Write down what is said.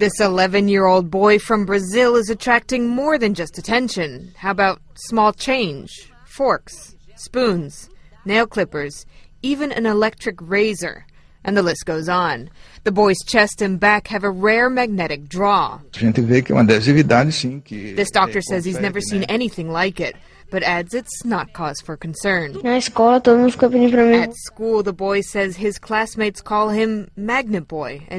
This 11 year old boy from Brazil is attracting more than just attention. How about small change, forks, spoons, nail clippers, even an electric razor? And the list goes on. The boy's chest and back have a rare magnetic draw. This doctor says he's never seen anything like it, but adds it's not cause for concern. At school, the boy says his classmates call him Magnet Boy. And